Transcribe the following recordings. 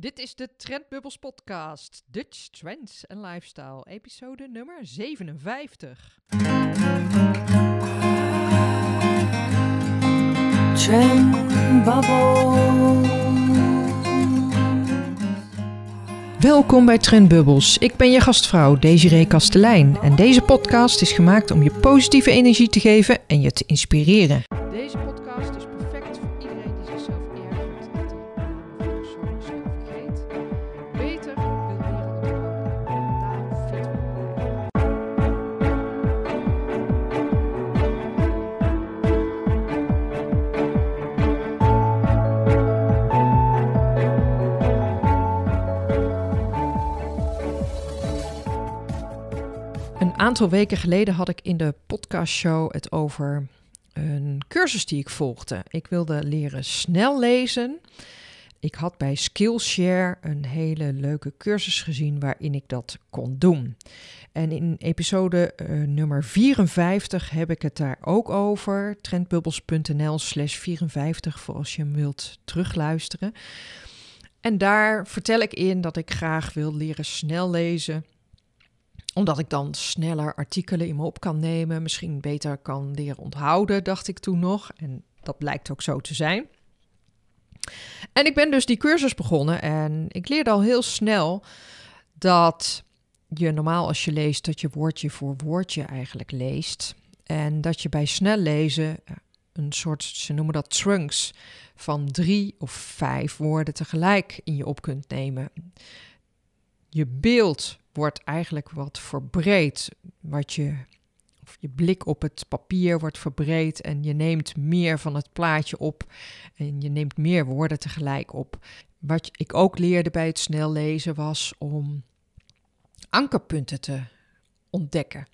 Dit is de Trendbubbels podcast, Dutch Trends en Lifestyle, episode nummer 57. Trendbubbels. Welkom bij Trendbubbels. Ik ben je gastvrouw Desiree Kastelein en deze podcast is gemaakt om je positieve energie te geven en je te inspireren. Deze aantal weken geleden had ik in de podcastshow het over een cursus die ik volgde. Ik wilde leren snel lezen. Ik had bij Skillshare een hele leuke cursus gezien waarin ik dat kon doen. En in episode eh, nummer 54 heb ik het daar ook over. trendbubblesnl slash 54 voor als je hem wilt terugluisteren. En daar vertel ik in dat ik graag wil leren snel lezen omdat ik dan sneller artikelen in me op kan nemen, misschien beter kan leren onthouden, dacht ik toen nog. En dat blijkt ook zo te zijn. En ik ben dus die cursus begonnen en ik leerde al heel snel dat je normaal als je leest, dat je woordje voor woordje eigenlijk leest. En dat je bij snel lezen eh, een soort, ze noemen dat trunks, van drie of vijf woorden tegelijk in je op kunt nemen. Je beeld wordt eigenlijk wat verbreed. Wat je, of je blik op het papier wordt verbreed en je neemt meer van het plaatje op en je neemt meer woorden tegelijk op. Wat ik ook leerde bij het snel lezen was om ankerpunten te ontdekken.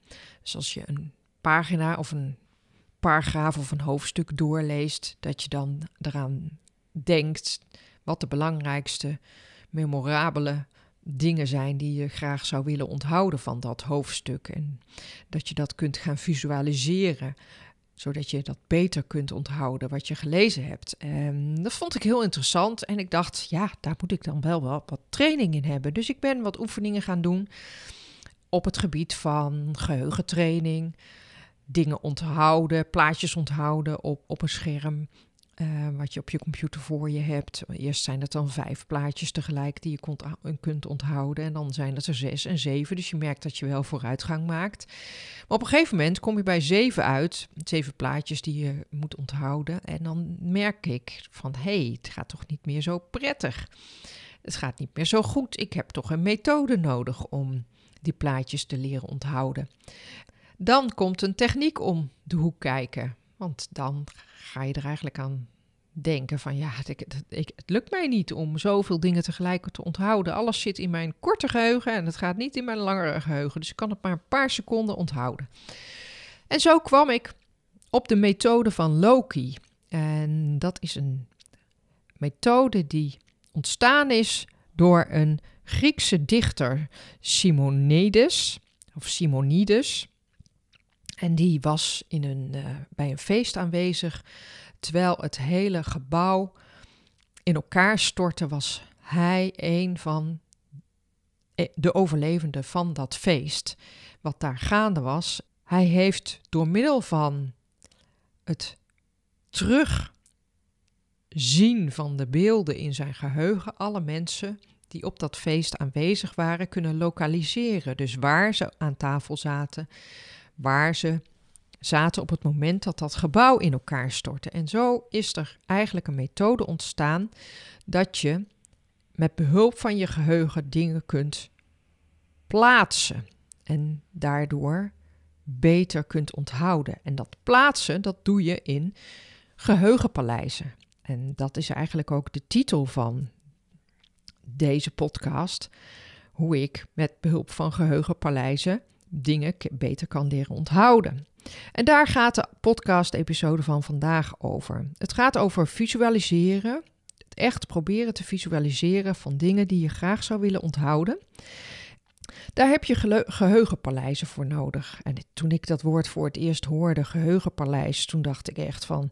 Dus als je een pagina of een paragraaf of een hoofdstuk doorleest, dat je dan eraan denkt wat de belangrijkste memorabele dingen zijn die je graag zou willen onthouden van dat hoofdstuk. En dat je dat kunt gaan visualiseren, zodat je dat beter kunt onthouden wat je gelezen hebt. Ehm, dat vond ik heel interessant en ik dacht, ja, daar moet ik dan wel wat, wat training in hebben. Dus ik ben wat oefeningen gaan doen op het gebied van geheugentraining dingen onthouden, plaatjes onthouden op, op een scherm, eh, wat je op je computer voor je hebt. Eerst zijn dat dan vijf plaatjes tegelijk die je kunt, kunt onthouden. En dan zijn dat er zes en zeven. Dus je merkt dat je wel vooruitgang maakt. Maar op een gegeven moment kom je bij zeven uit. Zeven plaatjes die je moet onthouden. En dan merk ik van hé, hey, het gaat toch niet meer zo prettig. Het gaat niet meer zo goed. Ik heb toch een methode nodig om die plaatjes te leren onthouden. Dan komt een techniek om de hoek kijken. Want dan ga je er eigenlijk aan denken van ja, het, het, lukt mij niet om zoveel dingen tegelijk te onthouden. Alles zit in mijn korte geheugen en het gaat niet in mijn langere geheugen. Dus ik kan het maar een paar seconden onthouden. En zo kwam ik op de methode van Loki. En dat is een methode die ontstaan is door een Griekse dichter, Simonides. Of Simonides. En die was in een, eh, bij een feest aanwezig, terwijl het hele gebouw in elkaar stortte, was hij een van eh, de overlevenden van dat feest, wat daar gaande was. Hij heeft door middel van het terugzien van de beelden in zijn geheugen alle mensen die op dat feest aanwezig waren kunnen lokaliseren. Dus waar ze aan tafel zaten, waar ze zaten op het moment dat dat gebouw in elkaar stortte. En zo is er eigenlijk een methode ontstaan dat je met behulp van je geheugen dingen kunt plaatsen en daardoor beter kunt onthouden. En dat plaatsen, dat doe je in geheugenpaleizen. En dat is eigenlijk ook de titel van deze podcast. Hoe ik met behulp van geheugenpaleizen dingen beter kan leren onthouden. En daar gaat de podcast-episode van vandaag over. Het gaat over visualiseren. echt proberen te visualiseren van dingen die je graag zou willen onthouden. Daar heb je geheugenpaleizen voor nodig. En toen ik dat woord voor het eerst hoorde, geheugenpaleis, toen dacht ik echt van,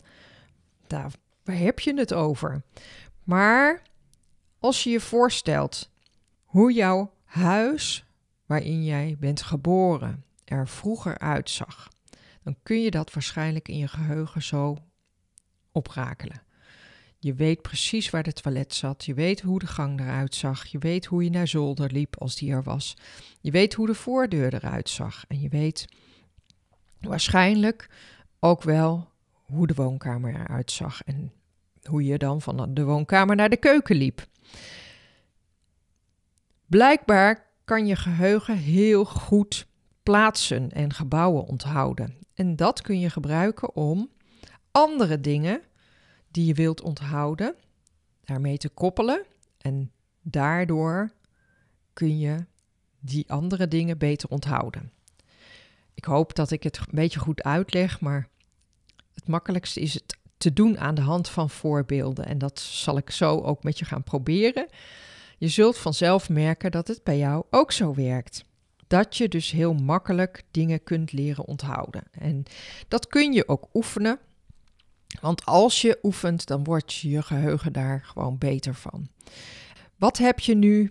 daar, waar heb je het over? Maar als je je voorstelt hoe jouw huis waarin jij bent geboren er vroeger uitzag, dan kun je dat waarschijnlijk in je geheugen zo oprakelen. Je weet precies waar de toilet zat. Je weet hoe de gang eruit zag. Je weet hoe je naar zolder liep als die er was. Je weet hoe de voordeur eruit zag. En je weet waarschijnlijk ook wel hoe de woonkamer eruit zag. En hoe je dan van de woonkamer naar de keuken liep. Blijkbaar kan je geheugen heel goed plaatsen en gebouwen onthouden. En dat kun je gebruiken om andere dingen die je wilt onthouden, daarmee te koppelen. En daardoor kun je die andere dingen beter onthouden. Ik hoop dat ik het een beetje goed uitleg, maar het makkelijkste is het te doen aan de hand van voorbeelden. En dat zal ik zo ook met je gaan proberen. Je zult vanzelf merken dat het bij jou ook zo werkt. Dat je dus heel makkelijk dingen kunt leren onthouden. En dat kun je ook oefenen. Want als je oefent, dan wordt je geheugen daar gewoon beter van. Wat heb je nu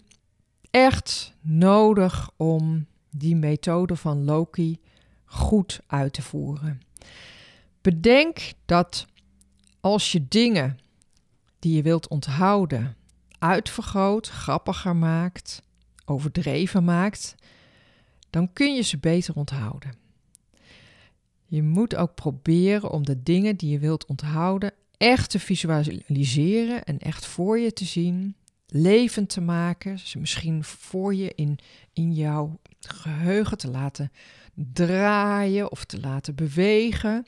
echt nodig om die methode van Loki goed uit te voeren? Bedenk dat als je dingen die je wilt onthouden uitvergroot, grappiger maakt, overdreven maakt, dan kun je ze beter onthouden. Je moet ook proberen om de dingen die je wilt onthouden echt te visualiseren en echt voor je te zien, levend te maken, ze misschien voor je in, in jouw geheugen te laten draaien of te laten bewegen.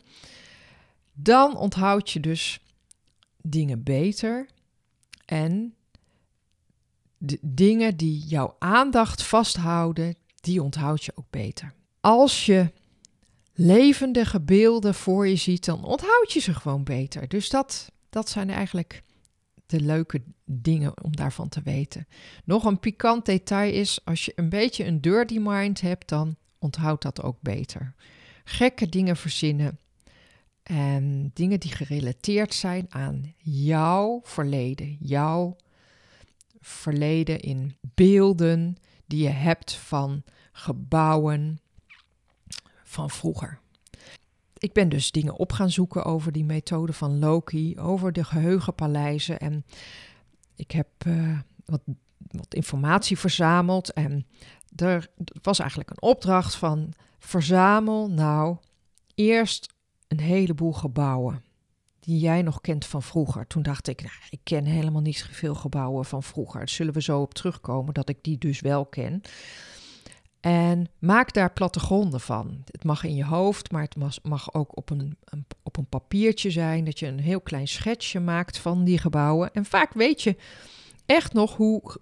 Dan onthoud je dus dingen beter en de dingen die jouw aandacht vasthouden, die onthoud je ook beter. Als je levendige beelden voor je ziet, dan onthoud je ze gewoon beter. Dus dat, dat zijn eigenlijk de leuke dingen om daarvan te weten. Nog een pikant detail is, als je een beetje een dirty mind hebt, dan onthoud dat ook beter. Gekke dingen verzinnen en dingen die gerelateerd zijn aan jouw verleden, jouw verleden, in beelden die je hebt van gebouwen van vroeger. Ik ben dus dingen op gaan zoeken over die methode van Loki, over de geheugenpaleizen. En ik heb eh, wat, wat informatie verzameld. En er was eigenlijk een opdracht van verzamel nou eerst een heleboel gebouwen die jij nog kent van vroeger. Toen dacht ik, nou, ik ken helemaal niet veel gebouwen van vroeger. Zullen we zo op terugkomen dat ik die dus wel ken. En maak daar plattegronden van. Het mag in je hoofd, maar het mag ook op een, op een papiertje zijn. Dat je een heel klein schetsje maakt van die gebouwen. En vaak weet je echt nog hoe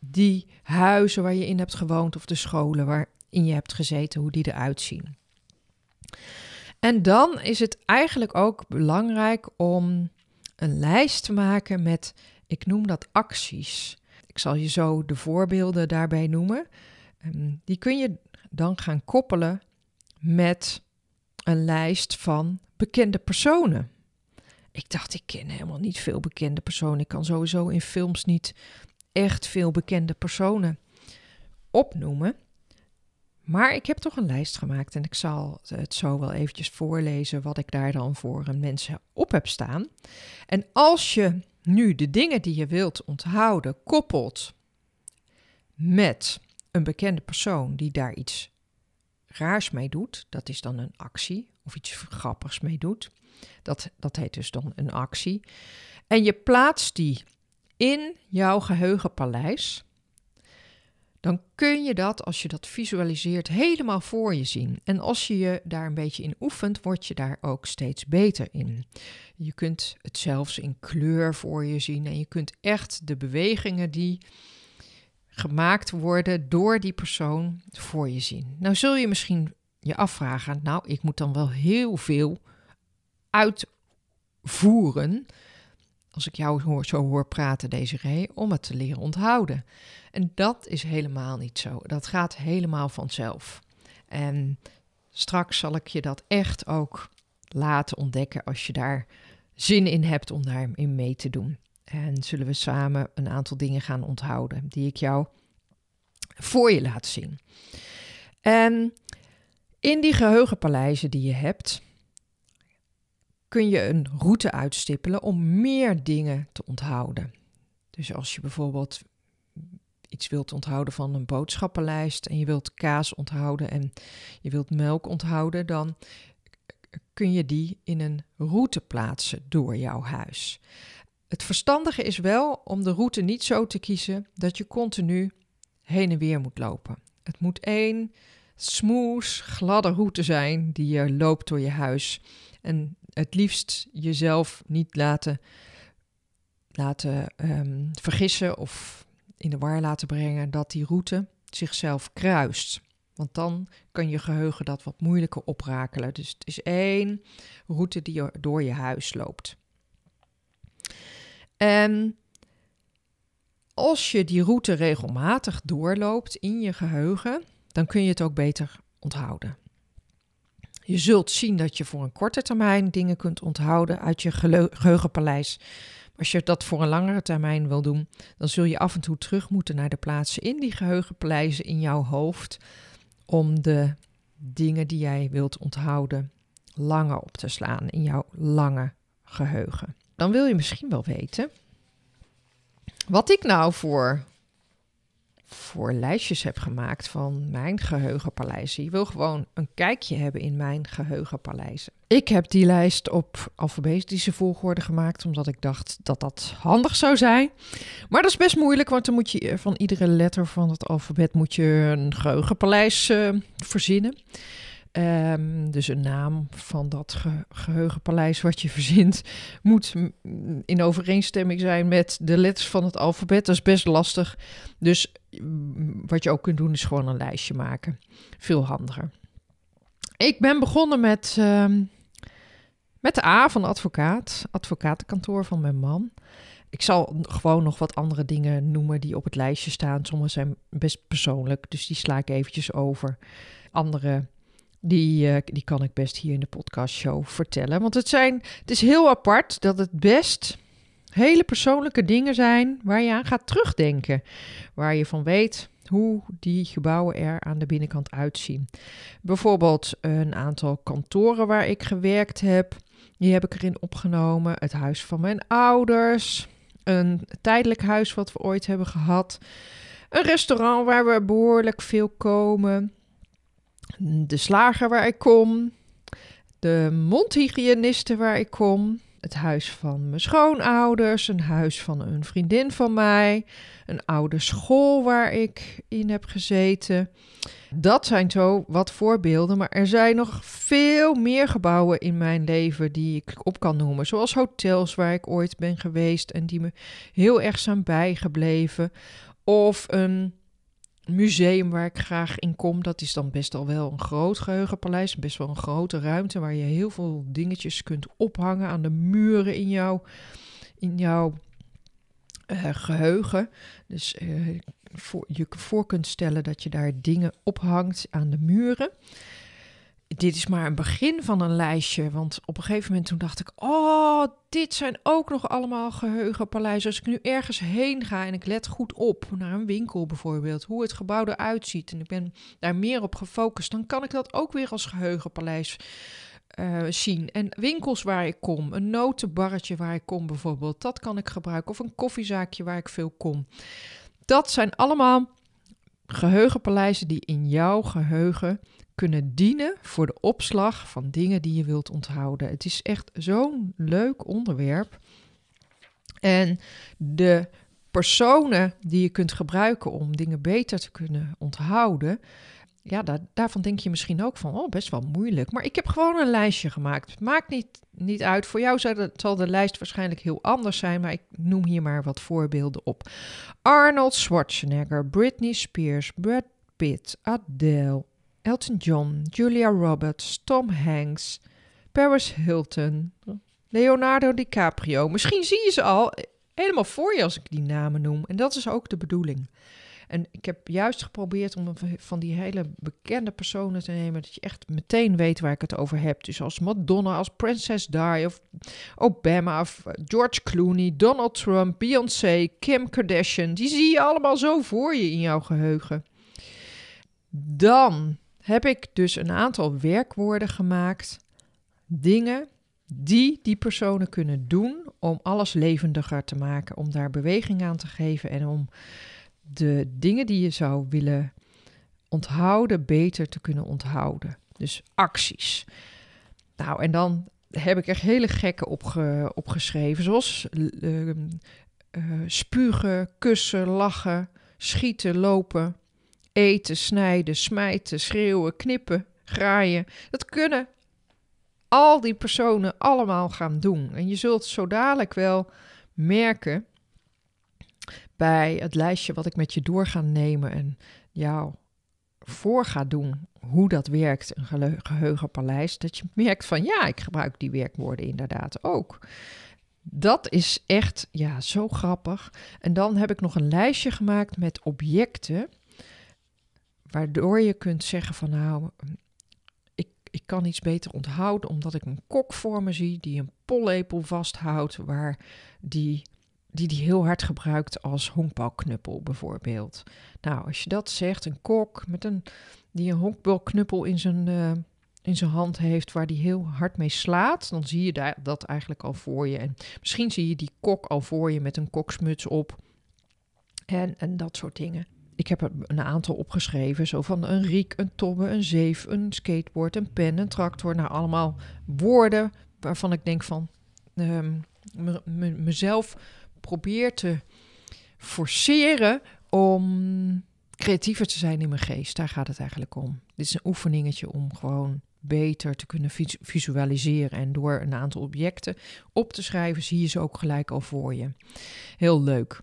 die huizen waar je in hebt gewoond of de scholen waarin je hebt gezeten, hoe die eruit zien. En dan is het eigenlijk ook belangrijk om een lijst te maken met, ik noem dat acties. Ik zal je zo de voorbeelden daarbij noemen. Ehm, die kun je dan gaan koppelen met een lijst van bekende personen. Ik dacht, ik ken helemaal niet veel bekende personen. Ik kan sowieso in films niet echt veel bekende personen opnoemen. Maar ik heb toch een lijst gemaakt en ik zal het zo wel eventjes voorlezen wat ik daar dan voor een mensen op heb staan. En als je nu de dingen die je wilt onthouden koppelt met een bekende persoon die daar iets raars mee doet, dat is dan een actie of iets grappigs mee doet. Dat, dat heet dus dan een actie. En je plaatst die in jouw geheugenpaleis dan kun je dat, als je dat visualiseert, helemaal voor je zien. En als je je daar een beetje in oefent, word je daar ook steeds beter in. Je kunt het zelfs in kleur voor je zien en je kunt echt de bewegingen die gemaakt worden door die persoon voor je zien. Nou zul je misschien je afvragen, nou ik moet dan wel heel veel uitvoeren als ik jou zo hoor praten, Desiree, om het te leren onthouden. En dat is helemaal niet zo. Dat gaat helemaal vanzelf. En straks zal ik je dat echt ook laten ontdekken als je daar zin in hebt om daarin mee te doen. En zullen we samen een aantal dingen gaan onthouden die ik jou voor je laat zien. En in die geheugenpaleizen die je hebt, kun je een route uitstippelen om meer dingen te onthouden. Dus als je bijvoorbeeld iets wilt onthouden van een boodschappenlijst en je wilt kaas onthouden en je wilt melk onthouden, dan kun je die in een route plaatsen door jouw huis. Het verstandige is wel om de route niet zo te kiezen dat je continu heen en weer moet lopen. Het moet één smooth, gladde route zijn die je loopt door je huis. En het liefst jezelf niet laten, laten ehm, vergissen of in de war laten brengen dat die route zichzelf kruist. Want dan kan je geheugen dat wat moeilijker oprakelen. Dus het is één route die door je huis loopt. En als je die route regelmatig doorloopt in je geheugen, dan kun je het ook beter onthouden. Je zult zien dat je voor een korte termijn dingen kunt onthouden uit je geheugenpaleis. Als je dat voor een langere termijn wil doen, dan zul je af en toe terug moeten naar de plaatsen in die geheugenpaleizen in jouw hoofd om de dingen die jij wilt onthouden langer op te slaan in jouw lange geheugen. Dan wil je misschien wel weten wat ik nou voor voor lijstjes heb gemaakt van mijn geheugenpaleizen. Je wil gewoon een kijkje hebben in mijn geheugenpaleizen. Ik heb die lijst op alfabetische volgorde gemaakt, omdat ik dacht dat dat handig zou zijn. Maar dat is best moeilijk, want dan moet je eh, van iedere letter van het alfabet moet je een geheugenpaleis eh, verzinnen. Ehm, dus een naam van dat geheugenpaleis wat je verzint moet in overeenstemming zijn met de letters van het alfabet. Dat is best lastig. Dus wat je ook kunt doen, is gewoon een lijstje maken. Veel handiger. Ik ben begonnen met, ehm, met de A van de advocaat, advocatenkantoor van mijn man. Ik zal gewoon nog wat andere dingen noemen die op het lijstje staan. Sommige zijn best persoonlijk, dus die sla ik eventjes over. Andere, die, eh, die kan ik best hier in de podcastshow vertellen. Want het, zijn, het is heel apart dat het best hele persoonlijke dingen zijn waar je aan gaat terugdenken. Waar je van weet hoe die gebouwen er aan de binnenkant uitzien. Bijvoorbeeld een aantal kantoren waar ik gewerkt heb. Die heb ik erin opgenomen. Het huis van mijn ouders. Een tijdelijk huis wat we ooit hebben gehad. Een restaurant waar we behoorlijk veel komen. De slager waar ik kom. De mondhygiëniste waar ik kom het huis van mijn schoonouders, een huis van een vriendin van mij, een oude school waar ik in heb gezeten. Dat zijn zo wat voorbeelden, maar er zijn nog veel meer gebouwen in mijn leven die ik op kan noemen. Zoals hotels waar ik ooit ben geweest en die me heel erg zijn bijgebleven. Of een museum waar ik graag in kom, dat is dan best al wel een groot geheugenpaleis. Best wel een grote ruimte waar je heel veel dingetjes kunt ophangen aan de muren in jouw, in jouw eh, geheugen. Dus je eh, je voor kunt stellen dat je daar dingen ophangt aan de muren dit is maar een begin van een lijstje. Want op een gegeven moment toen dacht ik, oh, dit zijn ook nog allemaal geheugenpaleizen. Als ik nu ergens heen ga en ik let goed op, naar een winkel bijvoorbeeld, hoe het gebouw eruit ziet en ik ben daar meer op gefocust, dan kan ik dat ook weer als geheugenpaleis eh, zien. En winkels waar ik kom, een notenbarretje waar ik kom bijvoorbeeld, dat kan ik gebruiken. Of een koffiezaakje waar ik veel kom. Dat zijn allemaal geheugenpaleizen die in jouw geheugen kunnen dienen voor de opslag van dingen die je wilt onthouden. Het is echt zo'n leuk onderwerp. En de personen die je kunt gebruiken om dingen beter te kunnen onthouden. Ja, daar, daarvan denk je misschien ook van, oh, best wel moeilijk. Maar ik heb gewoon een lijstje gemaakt. Maakt niet, niet uit. Voor jou zal de, zal de lijst waarschijnlijk heel anders zijn, maar ik noem hier maar wat voorbeelden op. Arnold Schwarzenegger, Britney Spears, Brad Pitt, Adele, Elton John, Julia Roberts, Tom Hanks, Paris Hilton, Leonardo DiCaprio. Misschien zie je ze al helemaal voor je als ik die namen noem. En dat is ook de bedoeling. En ik heb juist geprobeerd om van die hele bekende personen te nemen. Dat je echt meteen weet waar ik het over heb. Dus als Madonna, als Princess Di, of Obama, of George Clooney, Donald Trump, Beyoncé, Kim Kardashian. Die zie je allemaal zo voor je in jouw geheugen. Dan heb ik dus een aantal werkwoorden gemaakt, dingen die die personen kunnen doen om alles levendiger te maken, om daar beweging aan te geven en om de dingen die je zou willen onthouden beter te kunnen onthouden. Dus acties. Nou, en dan heb ik er hele gekke op, opgeschreven, zoals eh, eh, spugen, kussen, lachen, schieten, lopen, Eten, snijden, smijten, schreeuwen, knippen, graaien. Dat kunnen al die personen allemaal gaan doen. En je zult zo dadelijk wel merken bij het lijstje wat ik met je door ga nemen en jou voor ga doen hoe dat werkt, een geheugenpaleis, dat je merkt van ja, ik gebruik die werkwoorden inderdaad ook. Dat is echt ja, zo grappig. En dan heb ik nog een lijstje gemaakt met objecten Waardoor je kunt zeggen van nou, mm, ik, ik kan iets beter onthouden omdat ik een kok voor me zie die een pollepel vasthoudt waar die die die heel hard gebruikt als honkbalknuppel bijvoorbeeld. Nou, als je dat zegt, een kok met een, die een honkbalknuppel in zijn, eh, in zijn hand heeft waar die heel hard mee slaat, dan zie je daar, dat eigenlijk al voor je. En misschien zie je die kok al voor je met een koksmuts op en, en dat soort dingen. Ik heb er een aantal opgeschreven, zo van een riek, een tobbe, een zeef, een skateboard, een pen, een tractor. naar nou, allemaal woorden waarvan ik denk van um, mezelf probeer te forceren om creatiever te zijn in mijn geest. Daar gaat het eigenlijk om. Dit is een oefeningetje om gewoon beter te kunnen visualiseren. En door een aantal objecten op te schrijven, zie je ze ook gelijk al voor je. Heel leuk.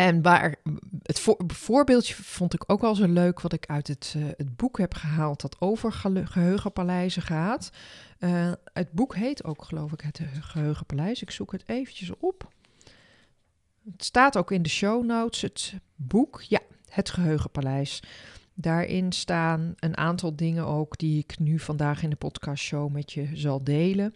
En waar, het voorbeeldje vond ik ook wel zo leuk, wat ik uit het, eh, het boek heb gehaald dat over geheugenpaleizen gaat. Eh, het boek heet ook, geloof ik, Het Geheugenpaleis. Ik zoek het eventjes op. Het staat ook in de show notes, het boek. Ja, Het Geheugenpaleis. Daarin staan een aantal dingen ook die ik nu vandaag in de podcastshow met je zal delen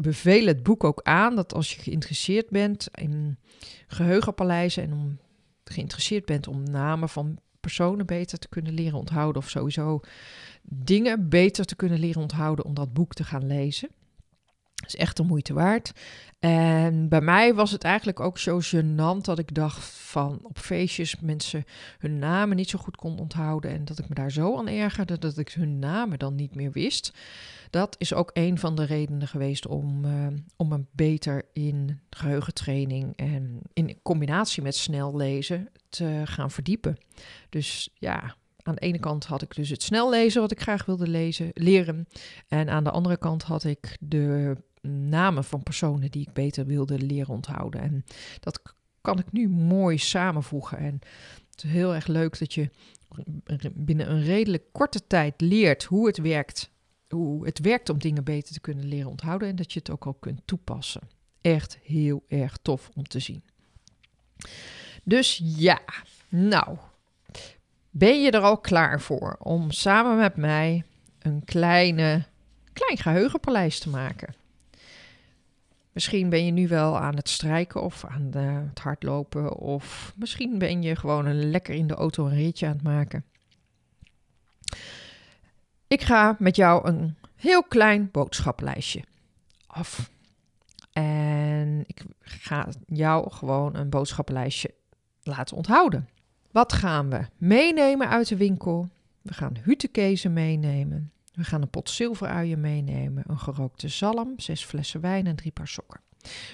beveel het boek ook aan dat als je geïnteresseerd bent in geheugenpaleizen en om, geïnteresseerd bent om namen van personen beter te kunnen leren onthouden of sowieso dingen beter te kunnen leren onthouden om dat boek te gaan lezen is echt de moeite waard. En bij mij was het eigenlijk ook zo gênant dat ik dacht van op feestjes mensen hun namen niet zo goed kon onthouden. En dat ik me daar zo aan ergerde dat ik hun namen dan niet meer wist. Dat is ook een van de redenen geweest om, uh, om een beter in geheugentraining en in combinatie met snel lezen te gaan verdiepen. Dus ja, aan de ene kant had ik dus het snel lezen, wat ik graag wilde lezen, leren. En aan de andere kant had ik de namen van personen die ik beter wilde leren onthouden. En dat kan ik nu mooi samenvoegen. En het is heel erg leuk dat je binnen een redelijk korte tijd leert hoe het werkt. Hoe het werkt om dingen beter te kunnen leren onthouden en dat je het ook al kunt toepassen. Echt heel erg tof om te zien. Dus ja, nou, ben je er al klaar voor om samen met mij een kleine, klein geheugenpaleis te maken? Misschien ben je nu wel aan het strijken of aan eh, het hardlopen. Of misschien ben je gewoon een lekker in de auto een ritje aan het maken. Ik ga met jou een heel klein boodschappenlijstje af. En ik ga jou gewoon een boodschappenlijstje laten onthouden. Wat gaan we meenemen uit de winkel? We gaan hutekezen meenemen. We gaan een pot zilveruien meenemen, een gerookte zalm, zes flessen wijn en drie paar sokken.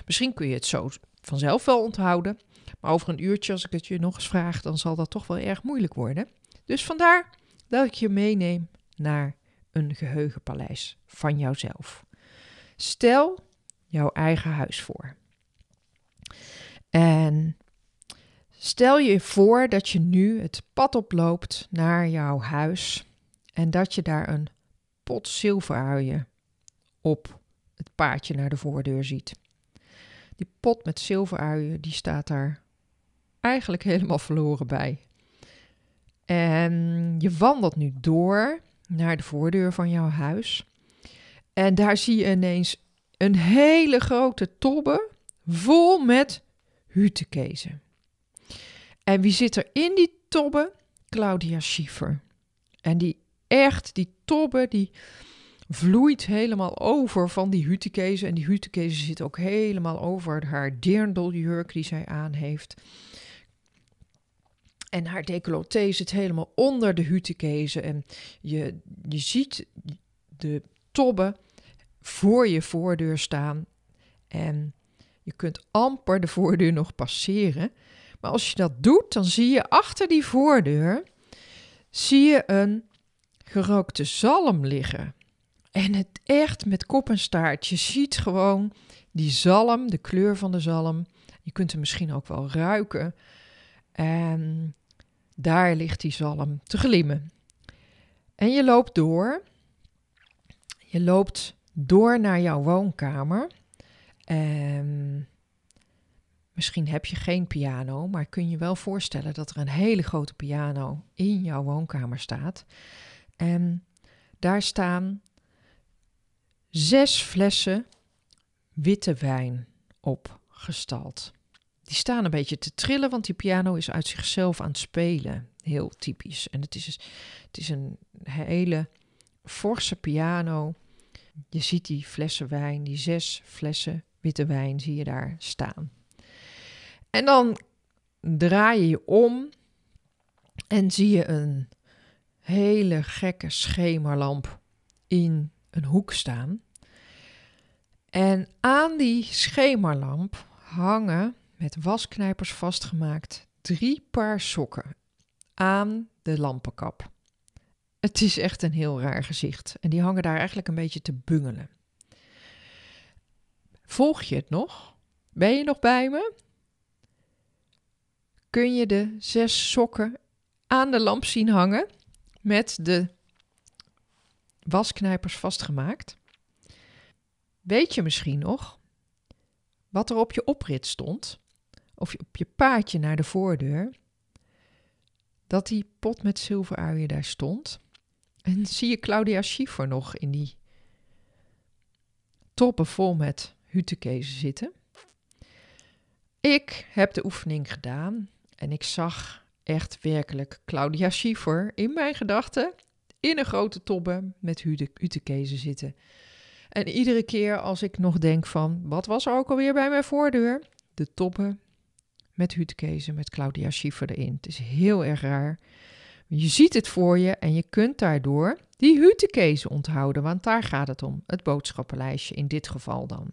Misschien kun je het zo vanzelf wel onthouden, maar over een uurtje als ik het je nog eens vraag, dan zal dat toch wel erg moeilijk worden. Dus vandaar dat ik je meeneem naar een geheugenpaleis van jouzelf. Stel jouw eigen huis voor. En Stel je voor dat je nu het pad oploopt naar jouw huis en dat je daar een pot zilveruien op het paadje naar de voordeur ziet. Die pot met zilveruien die staat daar eigenlijk helemaal verloren bij. En je wandelt nu door naar de voordeur van jouw huis. En daar zie je ineens een hele grote tobbe vol met hutekezen. En wie zit er in die tobbe? Claudia Schiefer. En die echt, die tobbe, die vloeit helemaal over van die hutekezen. En die hutekezen zit ook helemaal over haar deerndeljurk die zij aan heeft. En haar decolleté zit helemaal onder de hutekezen. En je, je ziet de tobbe voor je voordeur staan. En je kunt amper de voordeur nog passeren. Maar als je dat doet, dan zie je achter die voordeur zie je een gerookte zalm liggen. En het echt met kop en staart. Je ziet gewoon die zalm, de kleur van de zalm. Je kunt hem misschien ook wel ruiken. En daar ligt die zalm te glimmen. En je loopt door. Je loopt door naar jouw woonkamer. En Misschien heb je geen piano, maar kun je wel voorstellen dat er een hele grote piano in jouw woonkamer staat. En daar staan zes flessen witte wijn opgestald. Die staan een beetje te trillen, want die piano is uit zichzelf aan het spelen. Heel typisch. En het is, het is een hele forse piano. Je ziet die flessen wijn, die zes flessen witte wijn, zie je daar staan. En dan draai je je om en zie je een hele gekke schemerlamp in een hoek staan. En aan die schemerlamp hangen met wasknijpers vastgemaakt drie paar sokken aan de lampenkap. Het is echt een heel raar gezicht en die hangen daar eigenlijk een beetje te bungelen. Volg je het nog? Ben je nog bij me? kun je de zes sokken aan de lamp zien hangen met de wasknijpers vastgemaakt. Weet je misschien nog wat er op je oprit stond? Of op je paadje naar de voordeur? Dat die pot met zilveruien daar stond. En zie je Claudia Schiffer nog in die toppen vol met hutekezen zitten? Ik heb de oefening gedaan en ik zag echt werkelijk Claudia Schiefer in mijn gedachten in een grote tobbe met utekezen zitten. En iedere keer als ik nog denk van, wat was er ook alweer bij mijn voordeur? De tobbe met huutkezen met Claudia Schiefer erin. Het is heel erg raar. Je ziet het voor je en je kunt daardoor die hutekezen onthouden, want daar gaat het om. Het boodschappenlijstje in dit geval dan.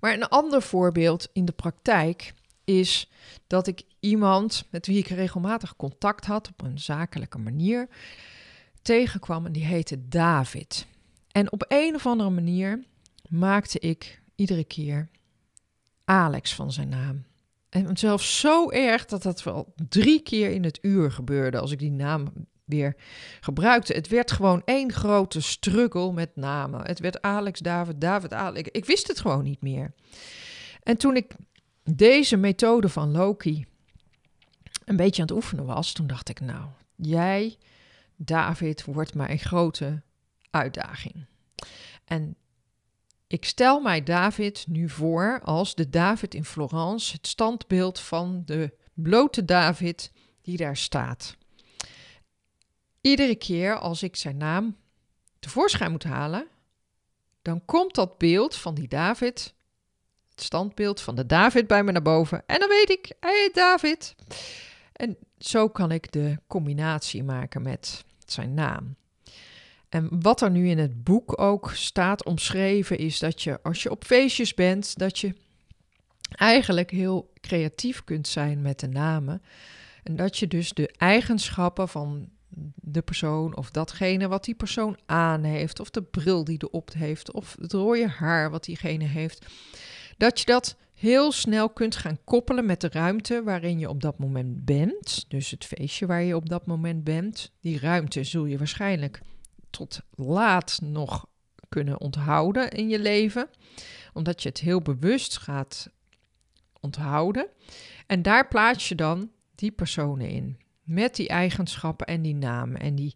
Maar een ander voorbeeld in de praktijk is dat ik iemand met wie ik regelmatig contact had op een zakelijke manier tegenkwam en die heette David. En op een of andere manier maakte ik iedere keer Alex van zijn naam. En zelfs zo erg dat dat wel drie keer in het uur gebeurde als ik die naam weer gebruikte. Het werd gewoon één grote struggle met namen. Het werd Alex, David, David, Alex. Ik wist het gewoon niet meer. En toen ik deze methode van Loki een beetje aan het oefenen was, toen dacht ik, nou, jij, David, wordt mijn grote uitdaging. En ik stel mij David nu voor als de David in Florence, het standbeeld van de blote David die daar staat. Iedere keer als ik zijn naam tevoorschijn moet halen, dan komt dat beeld van die David het standbeeld van de David bij me naar boven. En dan weet ik, hij heet David. En zo kan ik de combinatie maken met zijn naam. En wat er nu in het boek ook staat omschreven, is dat je als je op feestjes bent, dat je eigenlijk heel creatief kunt zijn met de namen. En dat je dus de eigenschappen van de persoon of datgene wat die persoon aan heeft, of de bril die de op heeft, of het rode haar wat diegene heeft, dat je dat heel snel kunt gaan koppelen met de ruimte waarin je op dat moment bent. Dus het feestje waar je op dat moment bent. Die ruimte zul je waarschijnlijk tot laat nog kunnen onthouden in je leven, omdat je het heel bewust gaat onthouden. En daar plaats je dan die personen in, met die eigenschappen en die naam. En die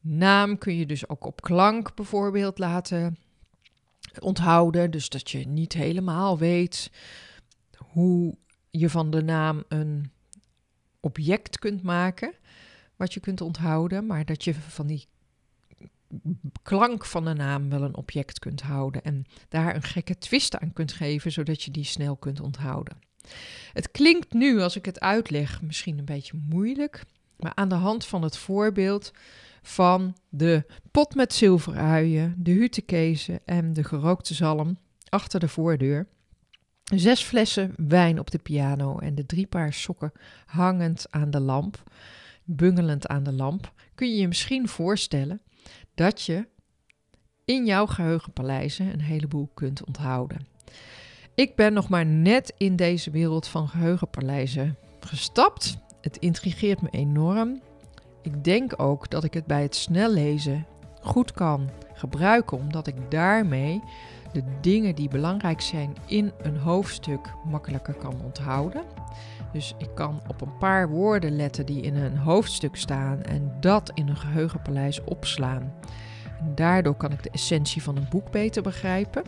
naam kun je dus ook op klank bijvoorbeeld laten onthouden. Dus dat je niet helemaal weet hoe je van de naam een object kunt maken. Wat je kunt onthouden, maar dat je van die klank van de naam wel een object kunt houden. En daar een gekke twist aan kunt geven, zodat je die snel kunt onthouden. Het klinkt nu, als ik het uitleg, misschien een beetje moeilijk. Maar aan de hand van het voorbeeld van de pot met zilveruien, de hutekezen en de gerookte zalm achter de voordeur. Zes flessen wijn op de piano en de drie paar sokken hangend aan de lamp, bungelend aan de lamp, kun je je misschien voorstellen dat je in jouw geheugenpaleizen een heleboel kunt onthouden. Ik ben nog maar net in deze wereld van geheugenpaleizen gestapt. Het intrigeert me enorm. Ik denk ook dat ik het bij het snel lezen goed kan gebruiken, omdat ik daarmee de dingen die belangrijk zijn in een hoofdstuk makkelijker kan onthouden. Dus ik kan op een paar woorden letten die in een hoofdstuk staan en dat in een geheugenpaleis opslaan. En daardoor kan ik de essentie van een boek beter begrijpen.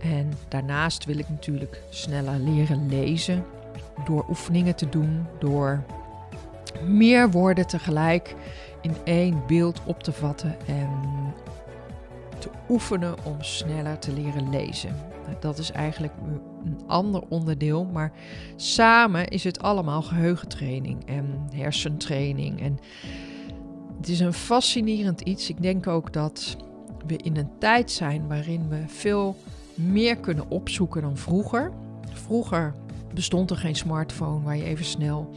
En daarnaast wil ik natuurlijk sneller leren lezen door oefeningen te doen, door meer woorden tegelijk in één beeld op te vatten en te oefenen om sneller te leren lezen. dat is eigenlijk een ander onderdeel, maar samen is het allemaal geheugentraining en hersentraining. En het is een fascinerend iets. Ik denk ook dat we in een tijd zijn waarin we veel meer kunnen opzoeken dan vroeger. Vroeger bestond er geen smartphone waar je even snel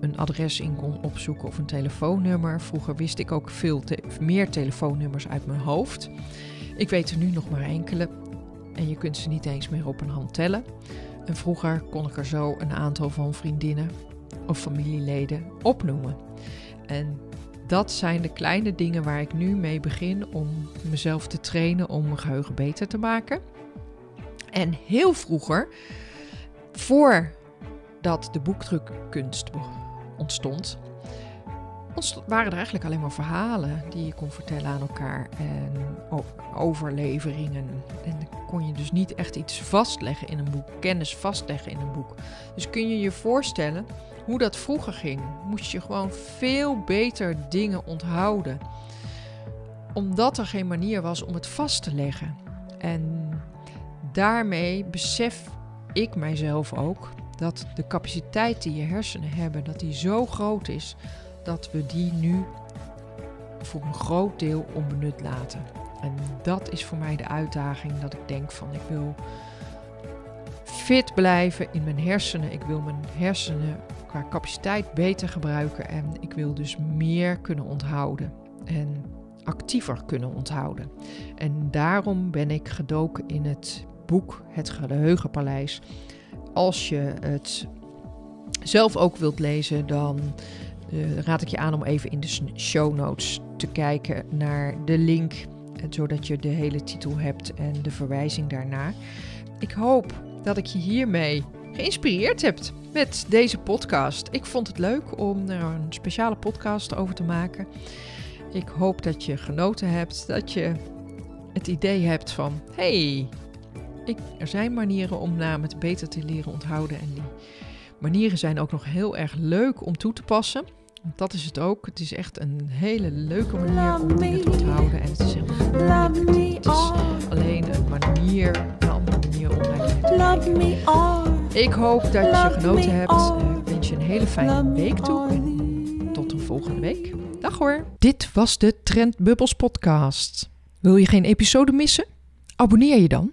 een adres in kon opzoeken of een telefoonnummer. Vroeger wist ik ook veel te meer telefoonnummers uit mijn hoofd. Ik weet er nu nog maar enkele en je kunt ze niet eens meer op een hand tellen. En vroeger kon ik er zo een aantal van vriendinnen of familieleden opnoemen. En dat zijn de kleine dingen waar ik nu mee begin om mezelf te trainen om mijn geheugen beter te maken. En heel vroeger, voor dat de boekdrukkunst ontstond, waren er eigenlijk alleen maar verhalen die je kon vertellen aan elkaar en overleveringen. En kon je dus niet echt iets vastleggen in een boek, kennis vastleggen in een boek. Dus kun je je voorstellen hoe dat vroeger ging? Moest je gewoon veel beter dingen onthouden, omdat er geen manier was om het vast te leggen. En daarmee besef ik mijzelf ook dat de capaciteit die je hersenen hebben, dat die zo groot is dat we die nu voor een groot deel onbenut laten. En dat is voor mij de uitdaging dat ik denk van ik wil fit blijven in mijn hersenen. Ik wil mijn hersenen qua capaciteit beter gebruiken en ik wil dus meer kunnen onthouden en actiever kunnen onthouden. En daarom ben ik gedoken in het boek Het Geheugenpaleis als je het zelf ook wilt lezen, dan eh, raad ik je aan om even in de show notes te kijken naar de link, eh, zodat je de hele titel hebt en de verwijzing daarna. Ik hoop dat ik je hiermee geïnspireerd hebt met deze podcast. Ik vond het leuk om er een speciale podcast over te maken. Ik hoop dat je genoten hebt, dat je het idee hebt van: hey, ik, er zijn manieren om namen beter te leren onthouden. En die manieren zijn ook nog heel erg leuk om toe te passen. dat is het ook. Het is echt een hele leuke manier om dingen te onthouden. En het is helemaal Het is alleen een manier, een andere manier om naar te kijken. Ik hoop dat je genoten hebt. Ik wens je een hele fijne week toe. En tot de volgende week. Dag hoor. Dit was de Trendbubbels podcast. Wil je geen episode missen? Abonneer je dan